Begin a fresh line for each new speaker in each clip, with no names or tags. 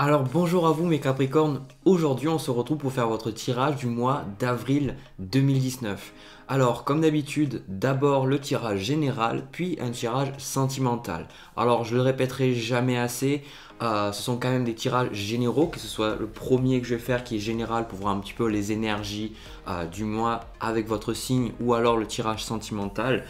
Alors bonjour à vous mes Capricornes, aujourd'hui on se retrouve pour faire votre tirage du mois d'avril 2019. Alors comme d'habitude, d'abord le tirage général, puis un tirage sentimental. Alors je le répéterai jamais assez, euh, ce sont quand même des tirages généraux, que ce soit le premier que je vais faire qui est général pour voir un petit peu les énergies euh, du mois avec votre signe, ou alors le tirage sentimental.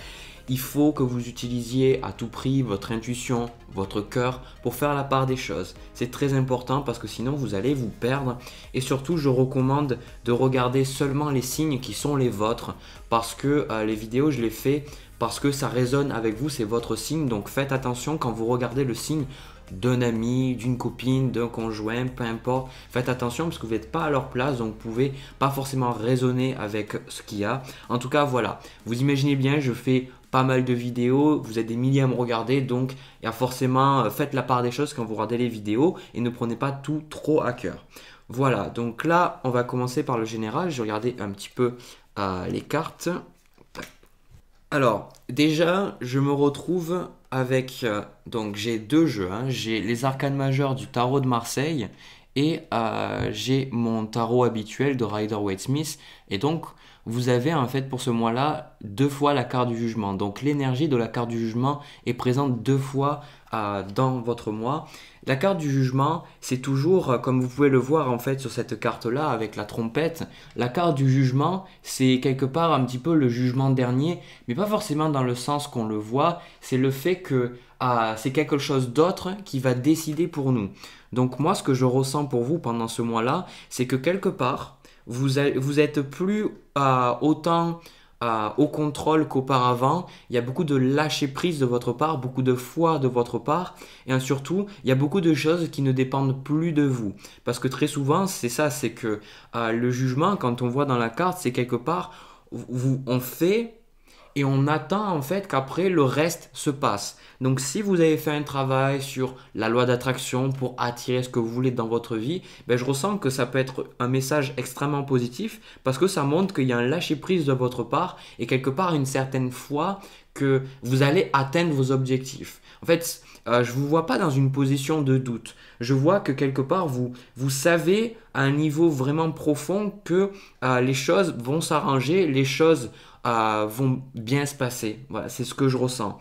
Il faut que vous utilisiez à tout prix votre intuition, votre cœur pour faire la part des choses. C'est très important parce que sinon vous allez vous perdre. Et surtout, je recommande de regarder seulement les signes qui sont les vôtres parce que euh, les vidéos, je les fais parce que ça résonne avec vous, c'est votre signe. Donc faites attention quand vous regardez le signe d'un ami, d'une copine, d'un conjoint, peu importe. Faites attention parce que vous n'êtes pas à leur place, donc vous pouvez pas forcément raisonner avec ce qu'il y a. En tout cas, voilà. Vous imaginez bien, je fais pas mal de vidéos, vous êtes des milliers à me regarder, donc forcément, euh, faites la part des choses quand vous regardez les vidéos et ne prenez pas tout trop à cœur. Voilà, donc là, on va commencer par le général. Je regarder un petit peu euh, les cartes. Alors, déjà, je me retrouve avec... Euh, donc, j'ai deux jeux. Hein. J'ai les arcanes majeures du tarot de Marseille et j'ai mon tarot habituel de Rider Waite Smith. Et donc, vous avez en fait pour ce mois-là deux fois la carte du jugement. Donc l'énergie de la carte du jugement est présente deux fois euh, dans votre mois. La carte du jugement, c'est toujours, euh, comme vous pouvez le voir en fait sur cette carte-là avec la trompette, la carte du jugement, c'est quelque part un petit peu le jugement dernier, mais pas forcément dans le sens qu'on le voit, c'est le fait que euh, c'est quelque chose d'autre qui va décider pour nous. Donc moi, ce que je ressens pour vous pendant ce mois-là, c'est que quelque part, vous, êtes plus euh, autant euh, au contrôle qu'auparavant. Il y a beaucoup de lâcher prise de votre part, beaucoup de foi de votre part, et surtout, il y a beaucoup de choses qui ne dépendent plus de vous. Parce que très souvent, c'est ça, c'est que euh, le jugement, quand on voit dans la carte, c'est quelque part, vous, on fait et on attend en fait qu'après le reste se passe. Donc si vous avez fait un travail sur la loi d'attraction pour attirer ce que vous voulez dans votre vie, ben, je ressens que ça peut être un message extrêmement positif parce que ça montre qu'il y a un lâcher-prise de votre part et quelque part une certaine foi que vous allez atteindre vos objectifs. En fait, euh, je ne vous vois pas dans une position de doute. Je vois que quelque part, vous, savez à un niveau vraiment profond que euh, les choses vont s'arranger, les choses euh, vont bien se passer. c'est ce que je ressens.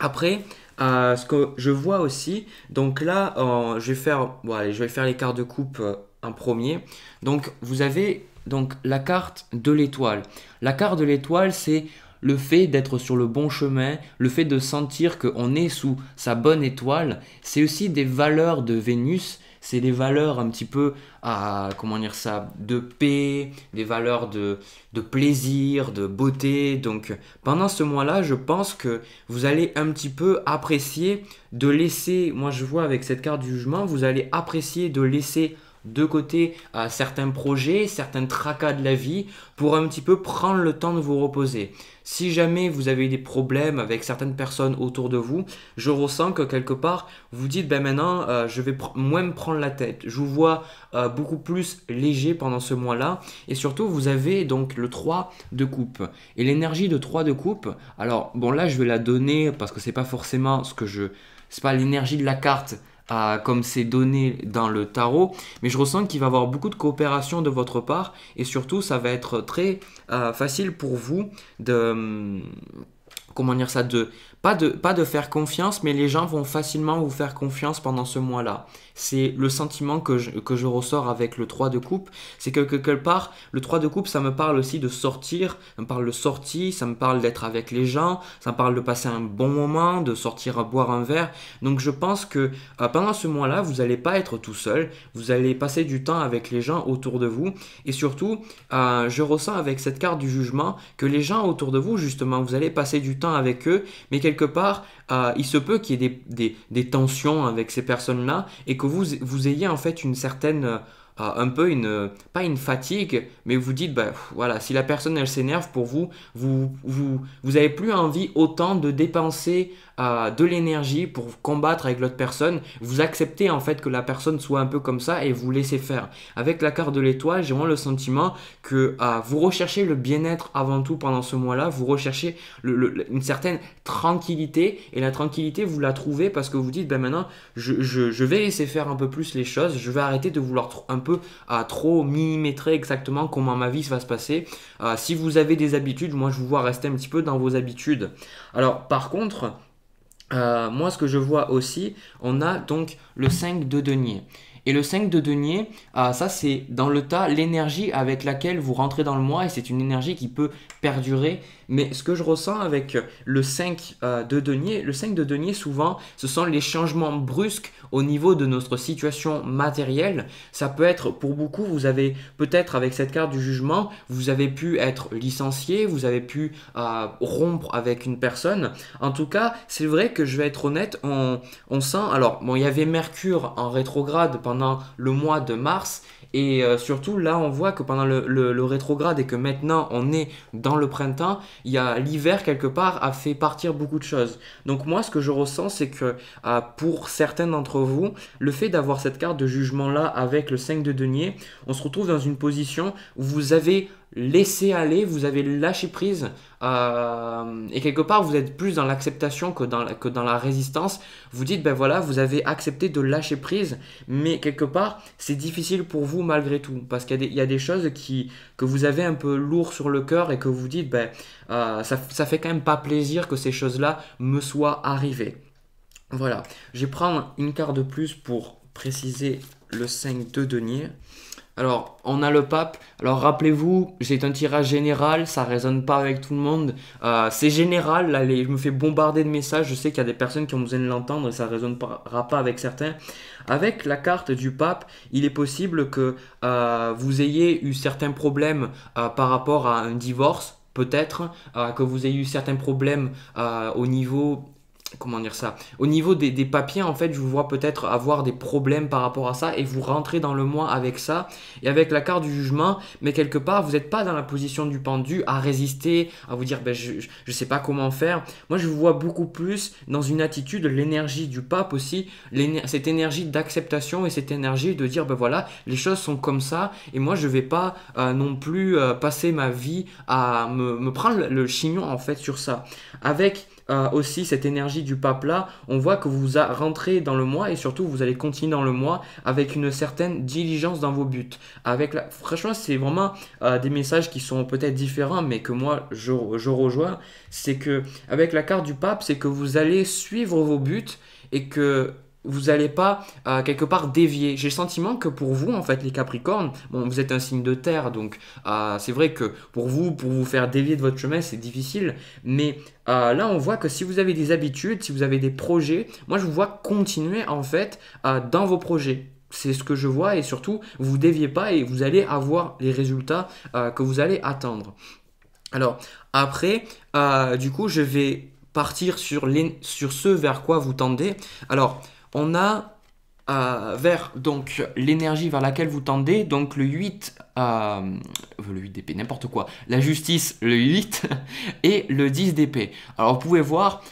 Après, euh, ce que je vois aussi, donc là, euh, je vais faire, je vais faire les cartes de coupe en premier. Donc, vous avez donc la carte de l'étoile. La carte de l'étoile, c'est le fait d'être sur le bon chemin, le fait de sentir qu'on est sous sa bonne étoile, c'est aussi des valeurs de Vénus c'est des valeurs un petit peu à comment dire ça de paix, des valeurs de, de plaisir, de beauté. Donc pendant ce mois-là, je pense que vous allez un petit peu apprécier de laisser, moi je vois avec cette carte du jugement, vous allez apprécier de laisser de côté à certains projets, certains tracas de la vie pour un petit peu prendre le temps de vous reposer. Si jamais vous avez des problèmes avec certaines personnes autour de vous, je ressens que quelque part vous dites ben maintenant euh, je vais moins me prendre la tête. Je vous vois euh, beaucoup plus léger pendant ce mois-là et surtout vous avez donc le 3 de coupe. Et l'énergie de 3 de coupe, alors bon là je vais la donner parce que c'est pas forcément ce que je c'est pas l'énergie de la carte comme c'est donné dans le tarot, mais je ressens qu'il va y avoir beaucoup de coopération de votre part et surtout ça va être très euh, facile pour vous de hum, comment dire ça de pas de pas de faire confiance, mais les gens vont facilement vous faire confiance pendant ce mois-là c'est le sentiment que je, ressors avec le 3 de coupe. C'est que quelque part, le 3 de coupe, ça me parle aussi de sortir, ça me parle de sortie, ça me parle d'être avec les gens, ça me parle de passer un bon moment, de sortir à boire un verre. Donc je pense que euh, pendant ce mois-là, vous n'allez pas être tout seul, vous allez passer du temps avec les gens autour de vous. Et surtout, euh, je ressens avec cette carte du jugement que les gens autour de vous, justement, vous allez passer du temps avec eux, mais quelque part, euh, il se peut qu'il y ait des, tensions avec ces personnes-là et que vous ayez en fait une certaine euh, un peu une, pas une fatigue, mais vous dites, bah, voilà, si la personne elle s'énerve pour vous, vous, vous, vous avez plus envie autant de dépenser euh, de l'énergie pour combattre avec l'autre personne. Vous acceptez en fait que la personne soit un peu comme ça et vous laissez faire. Avec la carte de l'étoile, j'ai vraiment le sentiment que euh, vous recherchez le bien-être avant tout pendant ce mois-là. Vous recherchez une certaine tranquillité et la tranquillité, vous la trouvez parce que vous dites, ben maintenant, je, je, vais laisser faire un peu plus les choses. Je vais arrêter de vouloir un peu à trop millimétrer exactement comment ma vie va se passer. Euh, si vous avez des habitudes, moi je vous vois rester un petit peu dans vos habitudes. Alors par contre, euh, moi ce que je vois aussi, on a donc le 5 de denier. Et le 5 de denier, euh, ça c'est dans le tas l'énergie avec laquelle vous rentrez dans le mois et c'est une énergie qui peut perdurer mais ce que je ressens avec le 5 euh, de denier, le 5 de denier, souvent, ce sont les changements brusques au niveau de notre situation matérielle. Ça peut être, pour beaucoup, vous avez peut-être avec cette carte du jugement, vous avez pu être licencié, vous avez pu euh, rompre avec une personne. En tout cas, c'est vrai que je vais être honnête, on, on sent, alors, bon, il y avait Mercure en rétrograde pendant le mois de mars, et euh, surtout, là, on voit que pendant le, rétrograde et que maintenant on est dans le printemps, il y a l'hiver quelque part a fait partir beaucoup de choses. Donc moi, ce que je ressens, c'est que euh, pour certains d'entre vous, le fait d'avoir cette carte de jugement là avec le 5 de denier, on se retrouve dans une position où vous avez Laisser aller, vous avez lâché prise, euh, et quelque part vous êtes plus dans l'acceptation que dans, la, résistance. Vous dites, ben voilà, vous avez accepté de lâcher prise, mais quelque part c'est difficile pour vous malgré tout, parce qu'il y, a des choses qui, que vous avez un peu lourd sur le cœur et que vous dites, ben euh, ça, ça fait quand même pas plaisir que ces choses-là me soient arrivées. Voilà, je vais prendre une carte de plus pour préciser le 5 de deniers. Alors, on a le pape. Alors, rappelez-vous, c'est un tirage général, ça résonne pas avec tout le monde. Euh, c'est général, là, je me fais bombarder de messages. Je sais qu'il y a des personnes qui ont besoin de l'entendre et ça résonnera pas avec certains. Avec la carte du pape, il est possible que euh, vous ayez eu certains problèmes euh, par rapport à un divorce peut-être que vous ayez eu certains problèmes au niveau comment dire ça Au niveau des, papiers, en fait, je vous vois peut-être avoir des problèmes par rapport à ça et vous rentrez dans le mois avec ça et avec la carte du jugement, mais quelque part, vous n'êtes pas dans la position du pendu à résister, à vous dire, ben, je ne sais pas comment faire. Moi, je vous vois beaucoup plus dans une attitude, l'énergie du pape aussi, cette énergie d'acceptation et cette énergie de dire, ben voilà, les choses sont comme ça et moi, je vais pas euh, non plus euh, passer ma vie à me prendre le chignon, en fait, sur ça. Avec aussi cette énergie du pape là, on voit que vous rentrez dans le mois et surtout vous allez continuer dans le mois avec une certaine diligence dans vos buts. Avec la... Franchement, c'est vraiment euh, des messages qui sont peut-être différents, mais que moi je, je rejoins. C'est que avec la carte du pape, c'est que vous allez suivre vos buts et que vous n'allez pas euh, quelque part dévier. J'ai le sentiment que pour vous, en fait, les Capricornes, bon, vous êtes un signe de terre, donc euh, c'est vrai que pour vous, pour vous faire dévier de votre chemin, c'est difficile. Mais euh, là, on voit que si vous avez des habitudes, si vous avez des projets, moi, je vous vois continuer, en fait, dans vos projets. C'est ce que je vois et surtout, vous ne déviez pas et vous allez avoir les résultats que vous allez attendre. Alors, après, du coup, je vais partir sur, sur ce vers quoi vous tendez. Alors, on a euh, vers donc l'énergie vers laquelle vous tendez, donc le 8, euh, euh, le 8 d'épée, n'importe quoi, la justice, le 8 et le 10 d'épée. Alors vous pouvez voir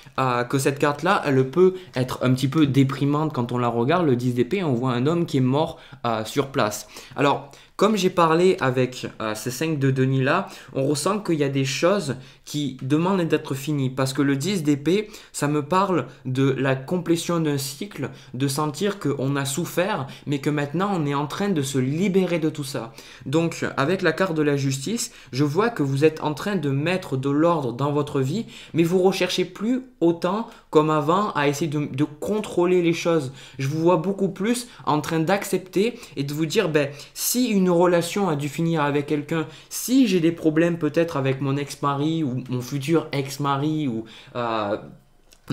que cette carte-là, elle peut être un petit peu déprimante quand on la regarde, le 10 d'épée, on voit un homme qui est mort sur place. Alors comme j'ai parlé avec euh, ces 5 de Denis là, on ressent qu'il y a des choses qui demandent d'être finies. Parce que le 10 d'épée, ça me parle de la complétion d'un cycle, de sentir qu'on a souffert, mais que maintenant on est en train de se libérer de tout ça. Donc avec la carte de la justice, je vois que vous êtes en train de mettre de l'ordre dans votre vie, mais vous recherchez plus autant comme avant à essayer de, de contrôler les choses. Je vous vois beaucoup plus en train d'accepter et de vous dire, ben, si une relation a dû finir avec quelqu'un, si j'ai des problèmes peut-être avec mon ex-mari ou mon futur ex-mari ou euh,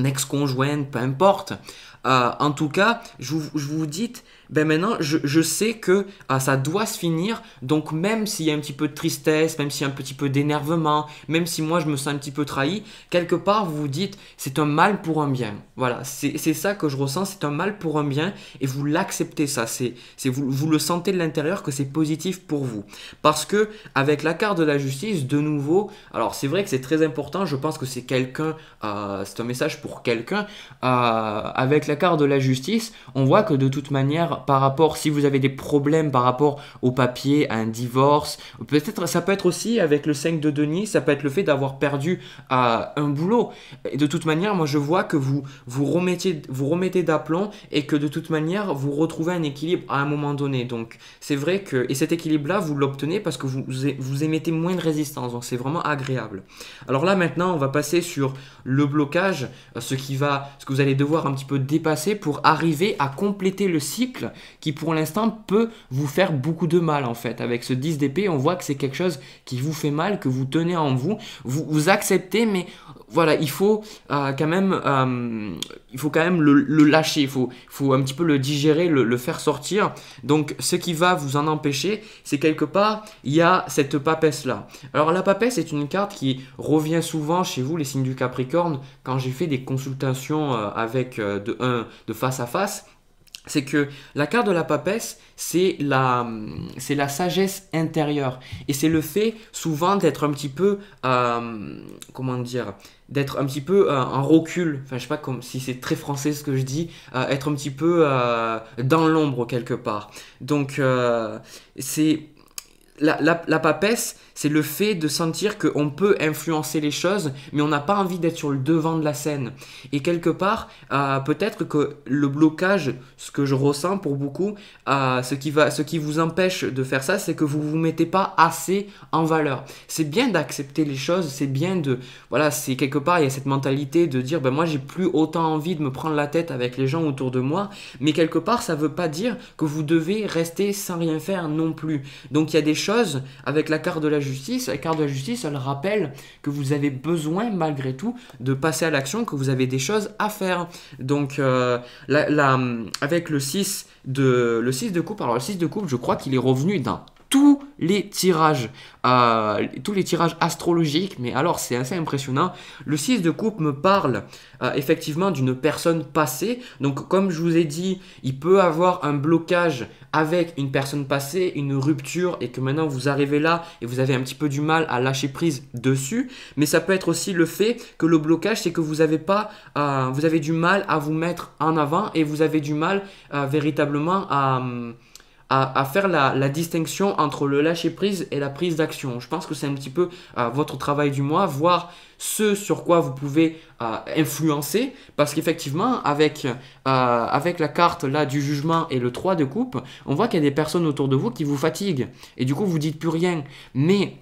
ex-conjointe, peu importe, euh, en tout cas, je, vous dis ben maintenant je, je sais que ah, ça doit se finir, donc même s'il y a un petit peu de tristesse, même s'il y a un petit peu d'énervement, même si moi je me sens un petit peu trahi, quelque part vous vous dites c'est un mal pour un bien. Voilà, c'est ça que je ressens, c'est un mal pour un bien et vous l'acceptez ça, c'est vous, vous le sentez de l'intérieur que c'est positif pour vous. Parce que avec la carte de la justice, de nouveau, alors c'est vrai que c'est très important, je pense que c'est quelqu'un, euh, c'est un message pour quelqu'un, euh, avec la carte de la justice, on voit que de toute manière, par, rapport, si vous avez des problèmes par rapport au papier, à un divorce, peut-être ça peut être aussi avec le 5 de denier, ça peut être le fait d'avoir perdu euh, un boulot. de toute manière, moi je vois que vous vous remettez, vous remettez d'aplomb et que de toute manière, vous retrouvez un équilibre à un moment donné. Donc c'est vrai que, et cet équilibre-là, vous l'obtenez parce que vous, vous émettez moins de résistance, donc c'est vraiment agréable. Alors là maintenant, on va passer sur le blocage, ce qui va, ce que vous allez devoir un petit peu dépasser pour arriver à compléter le cycle qui pour l'instant peut vous faire beaucoup de mal en fait. Avec ce 10 d'épée, on voit que c'est quelque chose qui vous fait mal, que vous tenez en vous, vous, acceptez, mais voilà, il faut euh, quand même, euh, il faut quand même le, lâcher, il faut, faut, un petit peu le digérer, le, faire sortir. Donc ce qui va vous en empêcher, c'est quelque part, il y a cette papesse là. Alors la papesse est une carte qui revient souvent chez vous, les signes du Capricorne, quand j'ai fait des consultations euh, avec de face à face c'est que la carte de la papesse, c'est la, sagesse intérieure. Et c'est le fait souvent d'être un petit peu, euh, comment dire, d'être un petit peu euh, en recul, enfin je sais pas comme, si c'est très français ce que je dis, euh, être un petit peu dans l'ombre quelque part. Donc c'est la, la papesse, c'est le fait de sentir qu'on peut influencer les choses, mais on n'a pas envie d'être sur le devant de la scène. Et quelque part, euh, peut-être que le blocage, ce que je ressens pour beaucoup, à euh, ce, qui va, ce qui vous empêche de faire ça, c'est que vous ne vous mettez pas assez en valeur. C'est bien d'accepter les choses, c'est bien de... Voilà, c'est quelque part, il y a cette mentalité de dire, ben moi j'ai plus autant envie de me prendre la tête avec les gens autour de moi, mais quelque part, ça ne veut pas dire que vous devez rester sans rien faire non plus. Donc il y a des choses avec la carte de la justice la carte de la justice, elle rappelle que vous avez besoin malgré tout de passer à l'action, que vous avez des choses à faire. Donc euh, avec le 6 de le 6 de coupe, alors le 6 de coupe, je crois qu'il est revenu dans tous les tirages, euh, tous les tirages astrologiques, mais alors c'est assez impressionnant. Le 6 de coupe me parle euh, effectivement d'une personne passée, donc comme je vous ai dit, il peut avoir un blocage avec une personne passée, une rupture, et que maintenant vous arrivez là et vous avez un petit peu du mal à lâcher prise dessus. Mais ça peut être aussi le fait que le blocage, c'est que vous avez pas, euh, vous avez du mal à vous mettre en avant et vous avez du mal euh, véritablement à hum, à, faire la, distinction entre le lâcher-prise et la prise d'action. Je pense que c'est un petit peu euh, votre travail du mois, voir ce sur quoi vous pouvez euh, influencer, parce qu'effectivement, avec, euh, avec la carte là du jugement et le 3 de coupe, on voit qu'il y a des personnes autour de vous qui vous fatiguent, et du coup, vous dites plus rien. Mais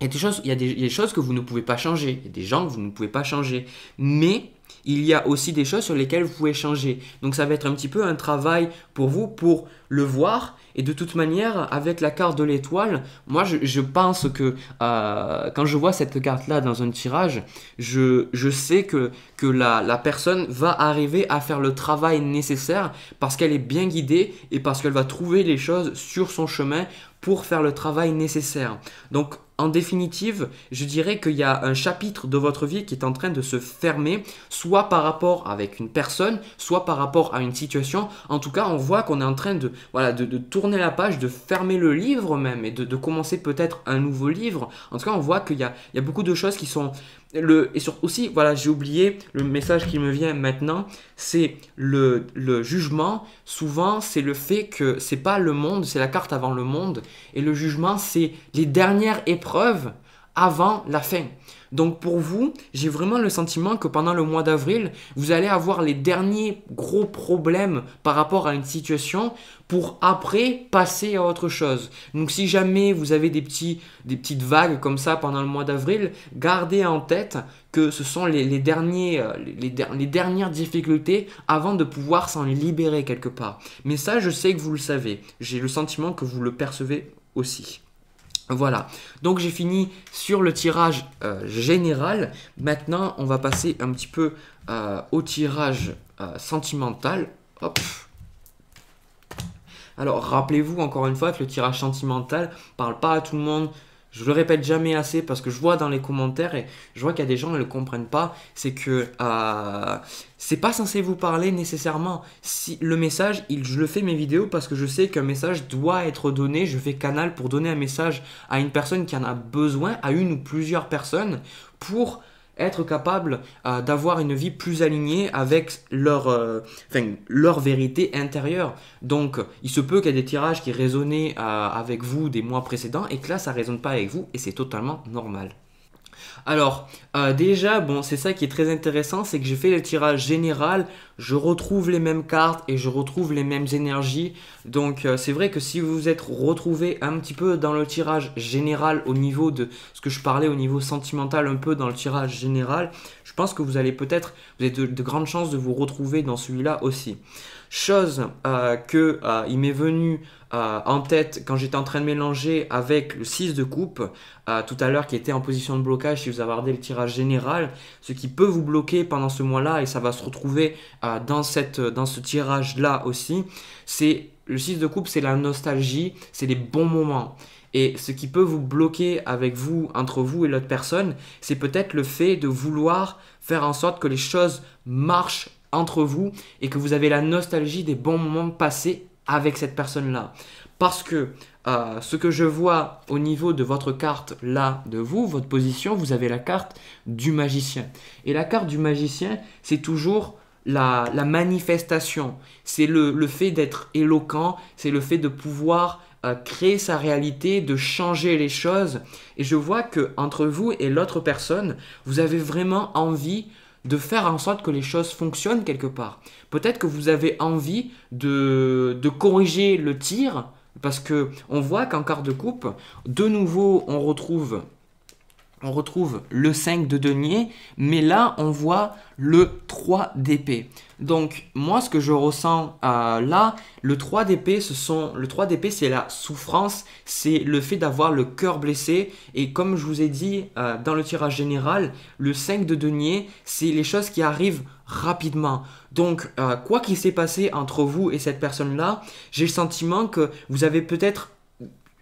il y des choses, il y des, choses que vous ne pouvez pas changer, il des gens que vous ne pouvez pas changer. Mais il y a aussi des choses sur lesquelles vous pouvez changer. Donc ça va être un petit peu un travail pour vous pour le voir. Et de toute manière, avec la carte de l'étoile, moi je, pense que euh, quand je vois cette carte-là dans un tirage, je, je sais que, que la, la, personne va arriver à faire le travail nécessaire parce qu'elle est bien guidée et parce qu'elle va trouver les choses sur son chemin pour faire le travail nécessaire. Donc en définitive, je dirais qu'il y a un chapitre de votre vie qui est en train de se fermer, soit par rapport avec une personne, soit par rapport à une situation. En tout cas, on voit qu'on est en train de, voilà, de, tourner la page, de fermer le livre même et de, commencer peut-être un nouveau livre. En tout cas, on voit qu'il y a, beaucoup de choses qui sont et sur, aussi, voilà, j'ai oublié le message qui me vient maintenant, c'est le, le, jugement. Souvent, c'est le fait que c'est pas le monde, c'est la carte avant le monde. Et le jugement, c'est les dernières épreuves avant la fin. Donc pour vous, j'ai vraiment le sentiment que pendant le mois d'avril, vous allez avoir les derniers gros problèmes par rapport à une situation pour après passer à autre chose. Donc si jamais vous avez des, petits, des petites vagues comme ça pendant le mois d'avril, gardez en tête que ce sont les euh, dernières difficultés avant de pouvoir s'en libérer quelque part. Mais ça, je sais que vous le savez. J'ai le sentiment que vous le percevez aussi. Voilà, donc j'ai fini sur le tirage euh, général. Maintenant, on va passer un petit peu euh, au tirage euh, sentimental. Hop. Alors, rappelez-vous encore une fois que le tirage sentimental parle pas à tout le monde, je le répète jamais assez parce que je vois dans les commentaires et je vois qu'il y a des gens qui ne le comprennent pas. C'est que euh, c'est pas censé vous parler nécessairement. Si le message, il, je le fais mes vidéos parce que je sais qu'un message doit être donné. Je fais canal pour donner un message à une personne qui en a besoin, à une ou plusieurs personnes, pour être capable euh, d'avoir une vie plus alignée avec euh, leur, vérité intérieure. Donc, il se peut qu'il y ait des tirages qui résonnaient euh, avec vous des mois précédents et que là, ça résonne pas avec vous et c'est totalement normal. Alors, euh, déjà, bon, c'est ça qui est très intéressant, c'est que j'ai fait le tirage général, je retrouve les mêmes cartes et je retrouve les mêmes énergies. Donc, euh, c'est vrai que si vous vous êtes retrouvé un petit peu dans le tirage général au niveau de ce que je parlais, au niveau sentimental un peu dans le tirage général, je pense que vous allez peut-être, vous avez de grandes chances de vous retrouver dans celui-là aussi. Chose euh, que euh, il m'est venu euh, en tête quand j'étais en train de mélanger avec le 6 de coupe euh, tout à l'heure qui était en position de blocage si vous avez le tirage général, ce qui peut vous bloquer pendant ce mois-là et ça va se retrouver dans, dans ce tirage-là aussi, c'est le 6 de coupe, c'est la nostalgie, c'est les bons moments. Et ce qui peut vous bloquer avec vous, entre vous et l'autre personne, c'est peut-être le fait de vouloir faire en sorte que les choses marchent entre vous et que vous avez la nostalgie des bons moments passés avec cette personne-là. Parce que euh, ce que je vois au niveau de votre carte là, de vous, votre position, vous avez la carte du magicien. Et la carte du magicien, c'est toujours la, manifestation, c'est le, fait d'être éloquent, c'est le fait de pouvoir euh, créer sa réalité, de changer les choses. Et je vois que entre vous et l'autre personne, vous avez vraiment envie de faire en sorte que les choses fonctionnent quelque part. Peut-être que vous avez envie de, de corriger le tir, parce que on voit qu'en quart de coupe, de nouveau, on retrouve on retrouve le 5 de denier, mais là, on voit le 3 d'épée. Donc, moi, ce que je ressens euh, là, le 3 d'épée, ce sont, le c'est la souffrance, c'est le fait d'avoir le cœur blessé. Et comme je vous ai dit euh, dans le tirage général, le 5 de denier, c'est les choses qui arrivent rapidement. Donc, euh, quoi qu'il s'est passé entre vous et cette personne-là, j'ai le sentiment que vous avez peut-être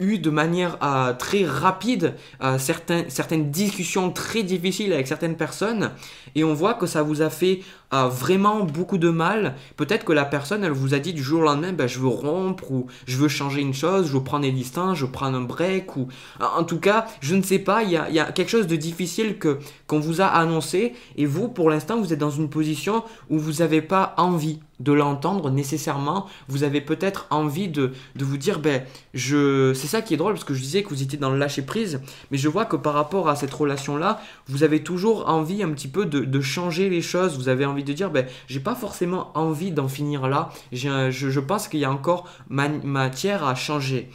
eu de manière euh, très rapide euh, certaines discussions très difficiles avec certaines personnes et on voit que ça vous a fait euh, vraiment beaucoup de mal. Peut-être que la personne, elle vous a dit du jour au lendemain, bah, je veux rompre ou je veux changer une chose, je veux prendre des distances, je prends un break ou en tout cas, je ne sais pas, il y a, quelque chose de difficile que qu'on vous a annoncé et vous, pour l'instant, vous êtes dans une position où vous n'avez pas envie de l'entendre nécessairement, vous avez peut-être envie de, vous dire, ben, je... c'est ça qui est drôle, parce que je disais que vous étiez dans le lâcher-prise, mais je vois que par rapport à cette relation-là, vous avez toujours envie un petit peu de, changer les choses, vous avez envie de dire, ben, j'ai pas forcément envie d'en finir là, je, je, pense qu'il y a encore matière à changer.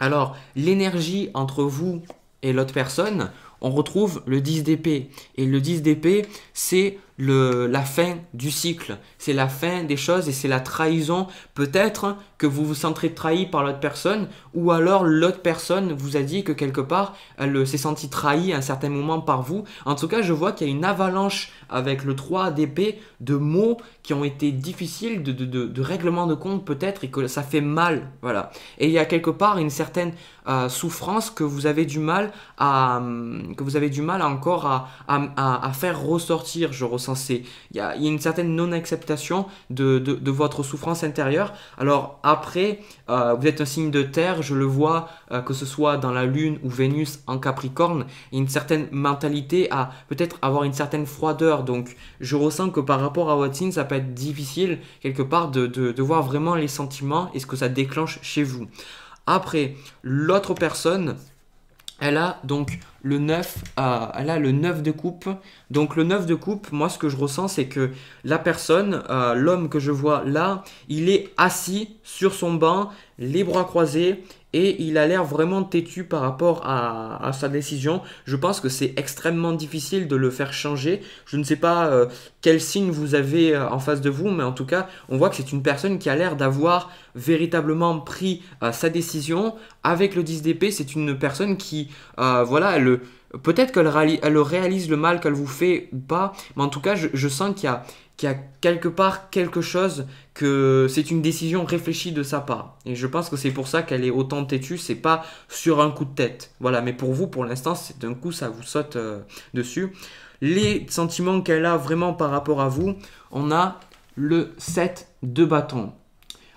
Alors, l'énergie entre vous et l'autre personne, on retrouve le 10 d'épée. Et le 10 d'épée, c'est le, la fin du cycle, c'est la fin des choses et c'est la trahison. Peut-être que vous vous sentez trahi par l'autre personne ou alors l'autre personne vous a dit que quelque part elle euh, s'est sentie trahie à un certain moment par vous. En tout cas, je vois qu'il y a une avalanche avec le 3 d'épée de mots qui ont été difficiles, de, de, de, de compte peut-être et que ça fait mal. Voilà. Et il y a quelque part une certaine euh, souffrance que vous avez du mal à, hum, que vous avez du mal encore à, à, à faire ressortir, je ressens il y a, une certaine non-acceptation de, votre souffrance intérieure. Alors après, euh, vous êtes un signe de terre, je le vois, euh, que ce soit dans la Lune ou Vénus en Capricorne, une certaine mentalité à peut-être avoir une certaine froideur. Donc je ressens que par rapport à votre signe, ça peut être difficile quelque part de voir vraiment les sentiments et ce que ça déclenche chez vous. Après, l'autre personne, elle a donc le 9, elle a le de coupe. Donc le 9 de coupe, moi ce que je ressens c'est que la personne, euh, l'homme que je vois là, il est assis sur son banc, les bras croisés, et il a l'air vraiment têtu par rapport à, sa décision. Je pense que c'est extrêmement difficile de le faire changer. Je ne sais pas euh, quel signe vous avez euh, en face de vous, mais en tout cas, on voit que c'est une personne qui a l'air d'avoir véritablement pris euh, sa décision avec le 10 d'épée. C'est une personne qui, voilà, Peut-être qu'elle réalise le mal qu'elle vous fait ou pas, mais en tout cas, je sens qu'il y a, qu'il y a quelque part quelque chose que c'est une décision réfléchie de sa part. Et je pense que c'est pour ça qu'elle est autant têtue, c'est pas sur un coup de tête. Voilà, mais pour vous, pour l'instant, c'est d'un coup, ça vous saute euh, dessus. Les sentiments qu'elle a vraiment par rapport à vous, on a le set de bâton.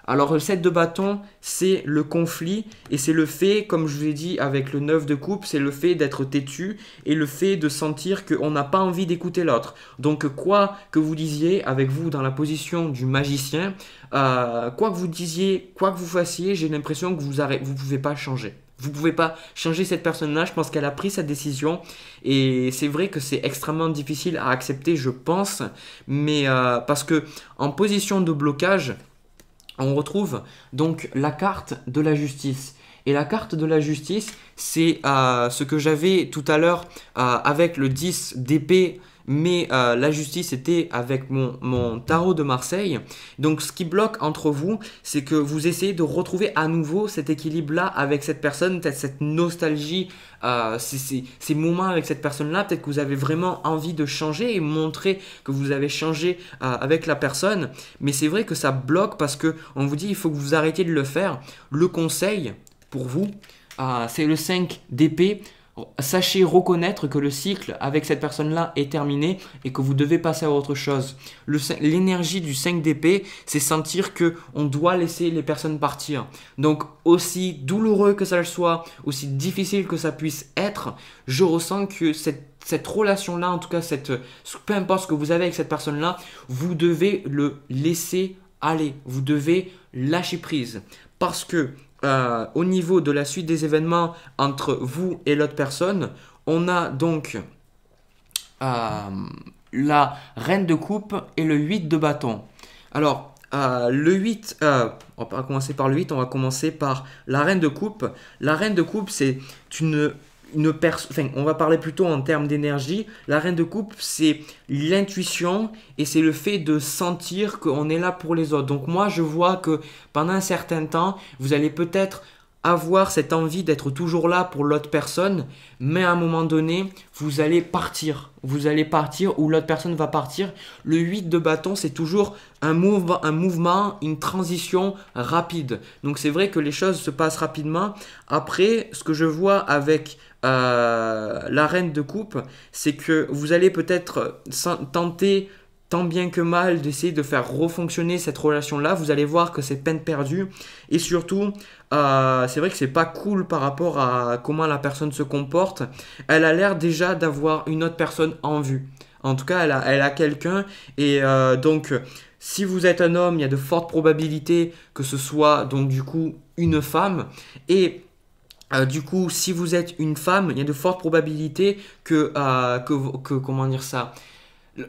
Alors, le 7 de bâton, c'est le conflit et c'est le fait, comme je vous ai dit avec le 9 de coupe, c'est le fait d'être têtu et le fait de sentir qu'on n'a pas envie d'écouter l'autre. Donc, quoi que vous disiez avec vous dans la position du magicien, euh, quoi que vous disiez, quoi que vous fassiez, j'ai l'impression que vous ne vous pouvez pas changer. Vous ne pouvez pas changer cette personne-là. Je pense qu'elle a pris sa décision. Et c'est vrai que c'est extrêmement difficile à accepter, je pense. Mais euh, parce que en position de blocage, on retrouve donc la carte de la justice. Et la carte de la justice, c'est euh, ce que j'avais tout à l'heure euh, avec le 10 d'épée mais euh, la justice était avec mon, tarot de Marseille. Donc ce qui bloque entre vous, c'est que vous essayez de retrouver à nouveau cet équilibre-là avec cette personne, peut-être cette nostalgie, euh, ces, moments avec cette personne-là, peut-être que vous avez vraiment envie de changer et montrer que vous avez changé euh, avec la personne. Mais c'est vrai que ça bloque parce que on vous dit il faut que vous arrêtiez de le faire. Le conseil pour vous, c'est le 5 d'épée sachez reconnaître que le cycle avec cette personne-là est terminé et que vous devez passer à autre chose. L'énergie du 5 d'épée, c'est sentir que on doit laisser les personnes partir. Donc aussi douloureux que ça le soit, aussi difficile que ça puisse être, je ressens que cette, relation-là, en tout cas, cette, peu importe ce que vous avez avec cette personne-là, vous devez le laisser aller. Vous devez lâcher prise. Parce que euh, au niveau de la suite des événements entre vous et l'autre personne, on a donc euh, la reine de coupe et le 8 de bâton. Alors, euh, le 8, on va commencer par le 8, on va commencer par la reine de coupe. La reine de coupe, c'est une on va parler plutôt en termes d'énergie. La reine de coupe, c'est l'intuition et c'est le fait de sentir qu'on est là pour les autres. Donc moi, je vois que pendant un certain temps, vous allez peut-être avoir cette envie d'être toujours là pour l'autre personne, mais à un moment donné, vous allez partir. Vous allez partir ou l'autre personne va partir. Le 8 de bâton, c'est toujours un, mouvement, une transition rapide. Donc c'est vrai que les choses se passent rapidement. Après, ce que je vois avec euh, la reine de coupe, c'est que vous allez peut-être tenter tant bien que mal d'essayer de faire refonctionner cette relation-là, vous allez voir que c'est peine perdue. Et surtout, euh, c'est vrai que c'est pas cool par rapport à comment la personne se comporte. Elle a l'air déjà d'avoir une autre personne en vue. En tout cas, elle a, elle a quelqu'un. Et euh, donc, si vous êtes un homme, il y a de fortes probabilités que ce soit donc du coup une femme. Et euh, du coup, si vous êtes une femme, il y a de fortes probabilités que, que, comment dire ça,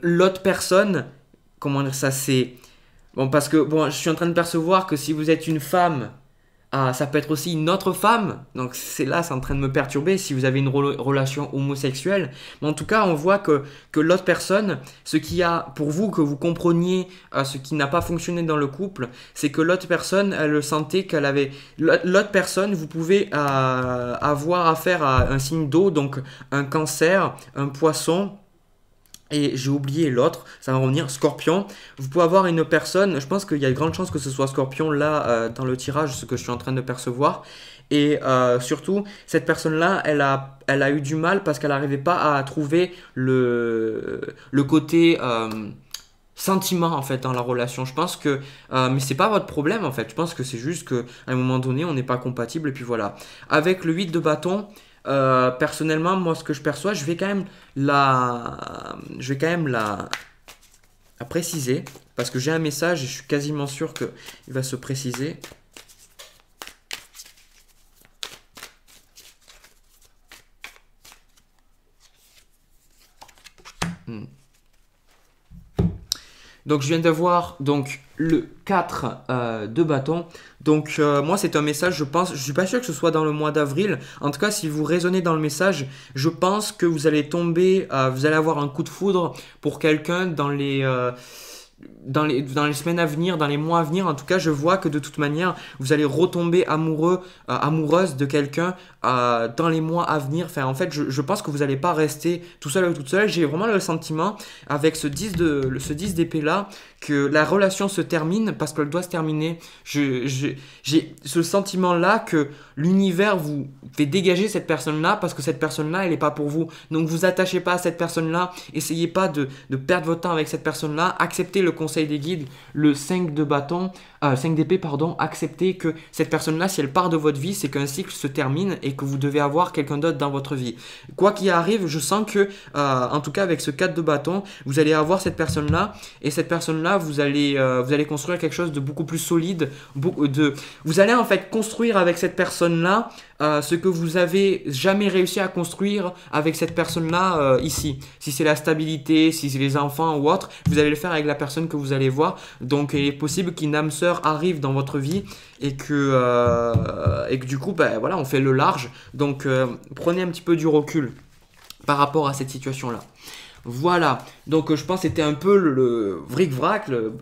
l'autre personne, comment dire ça, c'est... Bon, parce que bon, je suis en train de percevoir que si vous êtes une femme, ah, ça peut être aussi une autre femme. Donc c'est là, c'est en train de me perturber si vous avez une relation homosexuelle. Mais en tout cas, on voit que, l'autre personne, ce qui a, pour vous, que vous compreniez euh, ce qui n'a pas fonctionné dans le couple, c'est que l'autre personne, elle sentait qu'elle avait... L'autre personne, vous pouvez euh, avoir affaire à un signe d'eau, donc un cancer, un poisson et j'ai oublié l'autre, ça va revenir, Scorpion. Vous pouvez avoir une personne, je pense qu'il y a de grandes chances que ce soit Scorpion là euh, dans le tirage, ce que je suis en train de percevoir. Et euh, surtout, cette personne-là, elle a, elle a eu du mal parce qu'elle n'arrivait pas à trouver le, le côté... Euh, sentiment en fait dans la relation. Je pense que, mais c'est pas votre problème en fait. Je pense que c'est juste que un moment donné, on n'est pas compatible et puis voilà. Avec le 8 de bâton, euh, personnellement, moi, ce que je perçois, je vais quand même la, je vais quand même la, la préciser parce que j'ai un message et je suis quasiment sûr qu'il va se préciser. Donc je viens d'avoir donc le 4 euh, de bâton. Donc euh, moi c'est un message, je pense, je suis pas sûr que ce soit dans le mois d'avril. En tout cas, si vous raisonnez dans le message, je pense que vous allez tomber, euh, vous allez avoir un coup de foudre pour quelqu'un dans les dans les, semaines à venir, dans les mois à venir, en tout cas, je vois que de toute manière, vous allez retomber amoureux, euh, amoureuse de quelqu'un euh, dans les mois à venir. Enfin, en fait, je, pense que vous n'allez pas rester tout seul ou toute seule. J'ai vraiment le sentiment, avec ce 10 ce 10 d'épée là, que la relation se termine parce qu'elle doit se terminer. J'ai ce sentiment là que l'univers vous fait dégager cette personne-là parce que cette personne-là, elle n'est pas pour vous. Donc vous attachez pas à cette personne-là, essayez pas de, perdre votre temps avec cette personne-là, acceptez le conseil des guides, le 5 de bâton, 5 euh, d'épée, pardon, acceptez que cette personne-là, si elle part de votre vie, c'est qu'un cycle se termine et que vous devez avoir quelqu'un d'autre dans votre vie. Quoi qu'il arrive, je sens que, euh, en tout cas avec ce 4 de bâton, vous allez avoir cette personne-là et cette personne-là, vous allez, euh, vous allez construire quelque chose de beaucoup plus solide, de, vous allez en fait construire avec cette personne là euh, ce que vous avez jamais réussi à construire avec cette personne-là euh, ici. Si c'est la stabilité, si c'est les enfants ou autre, vous allez le faire avec la personne que vous allez voir. Donc il est possible qu'une âme sœur arrive dans votre vie et que, euh, et que du coup, ben, voilà, on fait le large. Donc prenez un petit peu du recul par rapport à cette situation-là. Voilà, donc je pense que c'était un peu le, le vric-vrac, le,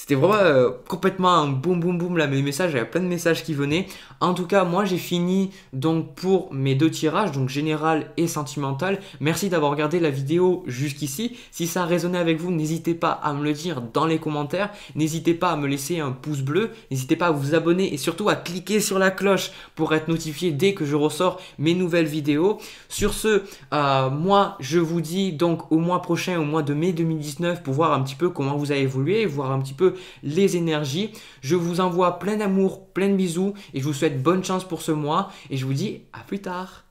c'était vraiment euh, complètement un boum boum boum là mes messages, il y avait plein de messages qui venaient. En tout cas, moi j'ai fini donc pour mes deux tirages, donc général et sentimental. Merci d'avoir regardé la vidéo jusqu'ici. Si ça a résonné avec vous, n'hésitez pas à me le dire dans les commentaires. N'hésitez pas à me laisser un pouce bleu. N'hésitez pas à vous abonner et surtout à cliquer sur la cloche pour être notifié dès que je ressors mes nouvelles vidéos. Sur ce, euh, moi je vous dis donc au mois prochain, au mois de mai 2019, pour voir un petit peu comment vous avez évolué, voir un petit peu les énergies. Je vous envoie plein d'amour, plein de bisous et je vous souhaite bonne chance pour ce mois et je vous dis à plus tard.